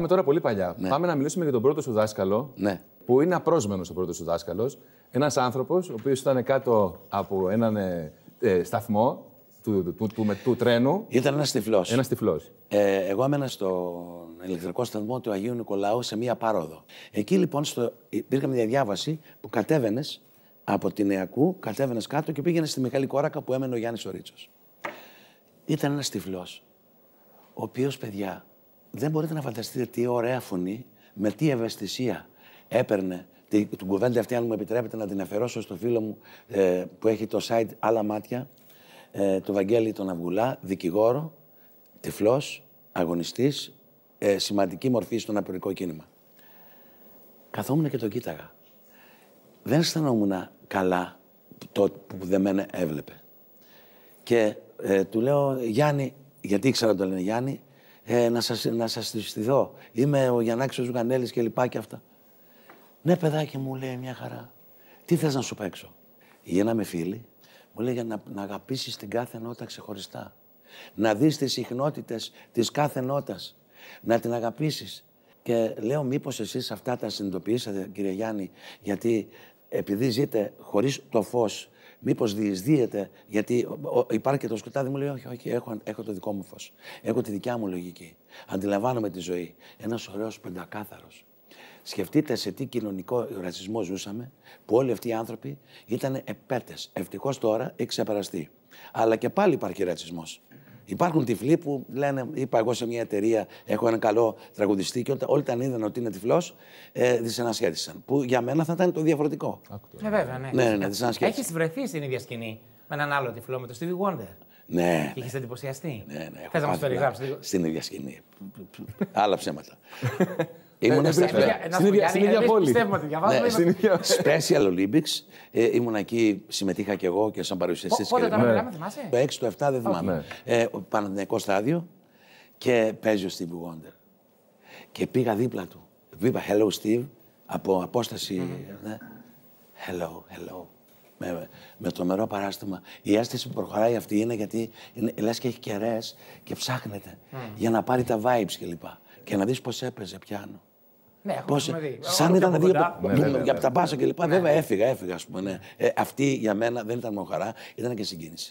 Πάμε τώρα πολύ παλιά. Ναι. Πάμε να μιλήσουμε για τον πρώτο σου δάσκαλο. Ναι. Που είναι απρόσμενος ο πρώτος σου δάσκαλος. Ένας άνθρωπος, ο οποίος ήταν κάτω από έναν ε, ε, σταθμό του, του, του, του τρένου. Ήταν ένας τυφλός. Ένας τυφλός. Ε, εγώ έμενα στον ηλεκτρικό σταθμό του Αγίου Νικολάου σε μία πάροδο. Εκεί λοιπόν στο, υπήρχε μια διάβαση που κατέβαινες από την Αιακού, κατέβαινες κάτω και πήγαινες στη μεγάλη Κόρακα που έμενε ο Γιάννης Ορίτσο. Ήταν ένας τυφλός, ο οποίος παιδιά δεν μπορείτε να φανταστείτε τι ωραία φωνή, με τι ευαισθησία έπαιρνε την κουβέντα αυτή, αν μου επιτρέπετε να την αφαιρώσω στο φίλο μου ε, που έχει το site Άλλα Μάτια, ε, το Βαγγέλη τον Αυγουλά, δικηγόρο, τυφλός, αγωνιστής, ε, σημαντική μορφή στον απειρικό κίνημα. Καθόμουν και το κοίταγα. Δεν αισθανόμουν καλά το που δεν έβλεπε. Και ε, του λέω, Γιάννη, γιατί ήξερα να το λένε Γιάννη, ε, να σας, να σας Είμαι ο Γιαννάκης ο Ζουγανέλης και λοιπά και αυτά. Ναι, παιδάκι μου, λέει μια χαρά. Τι θες να σου παίξω. Γίναμε φίλη Μου λέει για να, να αγαπήσεις την κάθε νότα ξεχωριστά. Να δεις τις συχνότητες της κάθε νότας. Να την αγαπήσεις. Και λέω μήπως εσείς αυτά τα συνειδητοποιήσατε, κύριε Γιάννη, γιατί επειδή ζείτε χωρίς το φως Μήπως διεισδύεται, γιατί υπάρχει και το σκοτάδι μου λέει: Όχι, όχι, έχω, έχω το δικό μου φως. Έχω τη δικιά μου λογική. Αντιλαμβάνομαι τη ζωή. Ένας ωραίος πεντακάθαρος. Σκεφτείτε σε τι κοινωνικό ρατσισμό ζούσαμε, που όλοι αυτοί οι άνθρωποι ήταν επέτες. Ευτυχώς τώρα έχει ξεπεραστεί. Αλλά και πάλι υπάρχει ρατσισμός. Υπάρχουν τυφλοί που λένε, είπα εγώ σε μια εταιρεία, έχω έναν καλό τραγουδιστή και όταν όλοι τα είδαν ότι είναι τυφλός, ε, δυσανασχέτησαν. Που για μένα θα ήταν το διαφορετικό. Ναι, βέβαια, ναι. ναι, ναι, ναι Έχεις βρεθεί στην ίδια σκηνή με έναν άλλο τυφλό, με τον Stevie Wonder. Ναι. είχε εντυπωσιαστεί. Ναι, ναι. Θες να μας περιγράψει. Στην ίδια σκηνή. Άλλα ψέματα. Ήμουνα ε, ναι, στην ίδια πόλη. Στην ίδια ναι, Special Olympics. Ε, ήμουν εκεί, συμμετείχα και εγώ και σαν παρουσιαστής. Πότε τα μιλάμε, Το 6 το 7 δεν θυμάμαι. Ναι. Ε, Παναθηναϊκός στάδιο και παίζει ο Steve Wonder. Και πήγα δίπλα του. Βίπα, Hello Steve από απόσταση. Hello, hello. Με, με τρομερό παράστημα. Η αίσθηση που προχωράει αυτή είναι γιατί είναι, λες και έχει κεραίες και ψάχνεται για να πάρει τα vibes κλπ. Και, και να δεις πώς έπαιζε πιάνο. Ναι, Πώς... δει. Σαν ήταν δύο ναι, ναι, ναι, για τα μπάσα και λοιπά. Βέβαια έφυγα, έφυγα, ας πούμε. Ναι. Ε, αυτή για μένα δεν ήταν μόνο χαρά, ήταν και συγκίνηση.